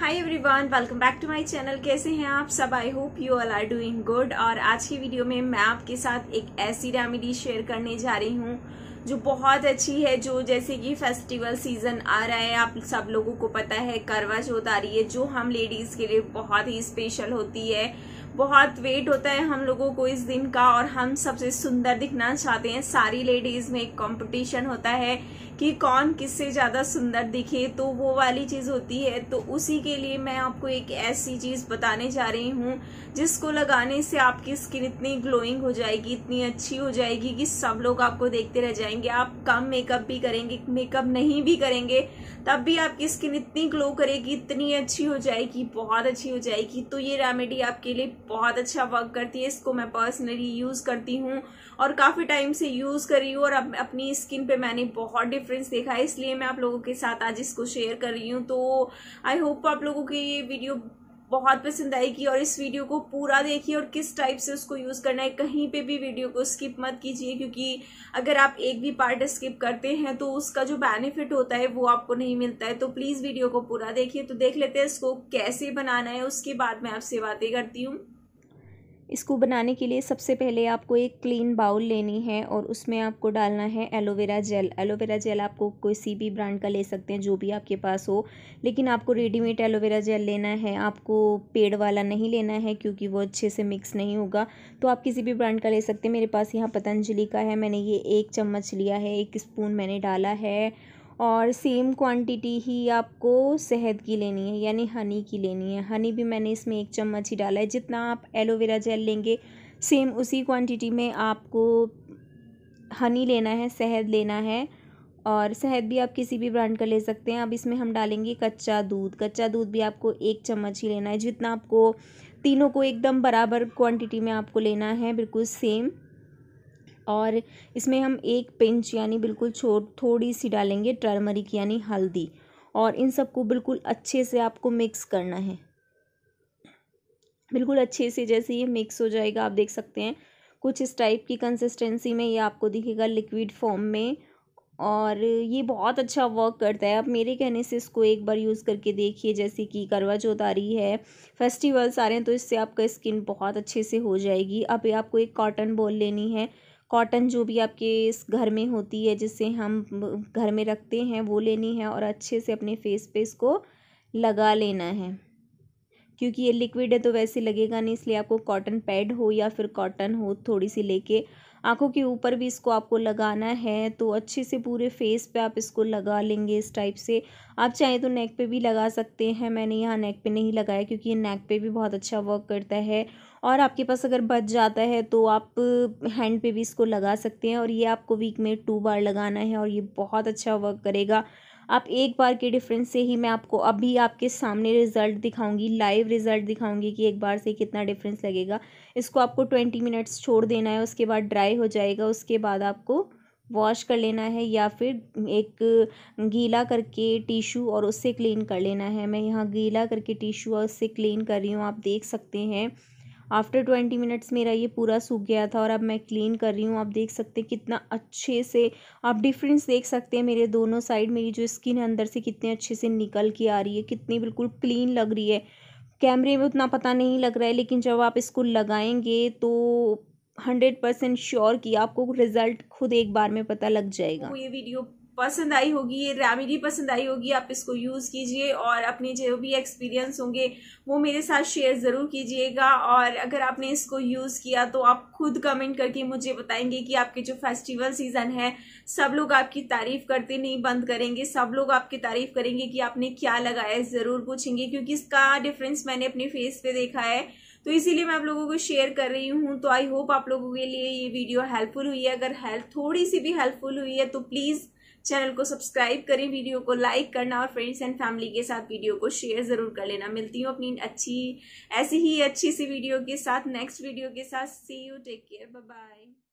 hi everyone welcome back to my channel कैसे हैं आप सब I hope you all are doing good और आज की वीडियो में मैं आपके साथ एक ऐसी रेमेडी शेयर करने जा रही हूँ जो बहुत अच्छी है जो जैसे कि फेस्टिवल सीजन आ रहा है आप सब लोगों को पता है करवा चौथ आ रही है जो हम लेडीज के लिए बहुत ही स्पेशल होती है बहुत वेट होता है हम लोगों को इस दिन का और हम सबसे सुंदर दिखना चाहते हैं सारी लेडीज़ में एक कॉम्पिटिशन होता है कि कौन किससे ज़्यादा सुंदर दिखे तो वो वाली चीज़ होती है तो उसी के लिए मैं आपको एक ऐसी चीज़ बताने जा रही हूँ जिसको लगाने से आपकी स्किन इतनी ग्लोइंग हो जाएगी इतनी अच्छी हो जाएगी कि सब लोग आपको देखते रह जाएंगे आप कम मेकअप भी करेंगे मेकअप नहीं भी करेंगे तब भी आपकी स्किन इतनी ग्लो करेगी इतनी अच्छी हो जाएगी बहुत अच्छी हो जाएगी तो ये रेमेडी आपके लिए बहुत अच्छा वर्क करती है इसको मैं पर्सनली यूज़ करती हूँ और काफ़ी टाइम से यूज़ कर रही हूँ और अब अपनी स्किन पे मैंने बहुत डिफरेंस देखा है इसलिए मैं आप लोगों के साथ आज इसको शेयर कर रही हूँ तो आई होप आप लोगों की ये वीडियो बहुत पसंद आएगी और इस वीडियो को पूरा देखिए और किस टाइप से उसको यूज़ करना है कहीं पे भी वीडियो को स्किप मत कीजिए क्योंकि अगर आप एक भी पार्ट स्किप करते हैं तो उसका जो बेनिफिट होता है वो आपको नहीं मिलता है तो प्लीज़ वीडियो को पूरा देखिए तो देख लेते हैं इसको कैसे बनाना है उसके बाद मैं आपसे बातें करती हूँ इसको बनाने के लिए सबसे पहले आपको एक क्लीन बाउल लेनी है और उसमें आपको डालना है एलोवेरा जेल एलोवेरा जेल आपको किसी भी ब्रांड का ले सकते हैं जो भी आपके पास हो लेकिन आपको रेडीमेड एलोवेरा जेल लेना है आपको पेड़ वाला नहीं लेना है क्योंकि वो अच्छे से मिक्स नहीं होगा तो आप किसी भी ब्रांड का ले सकते हैं मेरे पास यहाँ पतंजलि का है मैंने ये एक चम्मच लिया है एक स्पून मैंने डाला है और सेम क्वांटिटी ही आपको शहद की लेनी है यानी हनी की लेनी है हनी भी मैंने इसमें एक चम्मच ही डाला है जितना आप एलोवेरा जेल लेंगे सेम उसी क्वांटिटी में आपको हनी लेना है शहद लेना है और शहद भी आप किसी भी ब्रांड का ले सकते हैं अब इसमें हम डालेंगे कच्चा दूध कच्चा दूध भी आपको एक चम्मच ही लेना है जितना आपको तीनों को एकदम बराबर क्वांटिटी में आपको लेना है बिल्कुल सेम और इसमें हम एक पिंच यानी बिल्कुल छोट थोड़ी सी डालेंगे टर्मरिक यानी हल्दी और इन सबको बिल्कुल अच्छे से आपको मिक्स करना है बिल्कुल अच्छे से जैसे ये मिक्स हो जाएगा आप देख सकते हैं कुछ इस टाइप की कंसिस्टेंसी में ये आपको दिखेगा लिक्विड फॉर्म में और ये बहुत अच्छा वर्क करता है अब मेरे कहने से इसको एक बार यूज़ करके देखिए जैसे कि करवा चौथ आ रही है फेस्टिवल्स आ रहे हैं तो इससे आपका स्किन बहुत अच्छे से हो जाएगी अब आपको एक कॉटन बॉल लेनी है कॉटन जो भी आपके घर में होती है जिसे हम घर में रखते हैं वो लेनी है और अच्छे से अपने फेस पे इसको लगा लेना है क्योंकि ये लिक्विड है तो वैसे लगेगा नहीं इसलिए आपको कॉटन पैड हो या फिर कॉटन हो थोड़ी सी लेके आंखों के ऊपर भी इसको आपको लगाना है तो अच्छे से पूरे फेस पे आप इसको लगा लेंगे इस टाइप से आप चाहें तो नेक पे भी लगा सकते हैं मैंने यहाँ नेक पे नहीं लगाया क्योंकि ये नेक पे भी बहुत अच्छा वर्क करता है और आपके पास अगर बच जाता है तो आप हैंड पे भी इसको लगा सकते हैं और ये आपको वीक में टू बार लगाना है और ये बहुत अच्छा वर्क करेगा आप एक बार के डिफरेंस से ही मैं आपको अभी आपके सामने रिज़ल्ट दिखाऊंगी लाइव रिज़ल्ट दिखाऊंगी कि एक बार से कितना डिफरेंस लगेगा इसको आपको ट्वेंटी मिनट्स छोड़ देना है उसके बाद ड्राई हो जाएगा उसके बाद आपको वॉश कर लेना है या फिर एक गीला करके टिशू और उससे क्लीन कर लेना है मैं यहाँ गीला करके टिशू और उससे क्लीन कर रही हूँ आप देख सकते हैं आफ्टर ट्वेंटी मिनट्स मेरा ये पूरा सूख गया था और अब मैं क्लीन कर रही हूँ आप देख सकते हैं कितना अच्छे से आप डिफरेंस देख सकते हैं मेरे दोनों साइड मेरी जो स्किन है अंदर से कितने अच्छे से निकल के आ रही है कितनी बिल्कुल क्लीन लग रही है कैमरे में उतना पता नहीं लग रहा है लेकिन जब आप इसको लगाएंगे तो हंड्रेड परसेंट श्योर कि आपको रिजल्ट खुद एक बार में पता लग जाएगा ये वीडियो पसंद आई होगी ये रेमिडी पसंद आई होगी आप इसको यूज़ कीजिए और अपने जो भी एक्सपीरियंस होंगे वो मेरे साथ शेयर ज़रूर कीजिएगा और अगर आपने इसको यूज़ किया तो आप खुद कमेंट करके मुझे बताएंगे कि आपके जो फेस्टिवल सीज़न है सब लोग आपकी तारीफ़ करते नहीं बंद करेंगे सब लोग आपकी तारीफ़ करेंगे कि आपने क्या लगाया ज़रूर पूछेंगे क्योंकि इसका डिफरेंस मैंने अपने फेस पे देखा है तो इसीलिए मैं आप लोगों को शेयर कर रही हूँ तो आई होप आप लोगों के लिए ये वीडियो हेल्पफुल हुई है अगर हेल्प थोड़ी सी भी हेल्पफुल हुई है तो प्लीज़ चैनल को सब्सक्राइब करें वीडियो को लाइक करना और फ्रेंड्स एंड फैमिली के साथ वीडियो को शेयर ज़रूर कर लेना मिलती हूँ अपनी अच्छी ऐसी ही अच्छी सी वीडियो के साथ नेक्स्ट वीडियो के साथ see you take care bye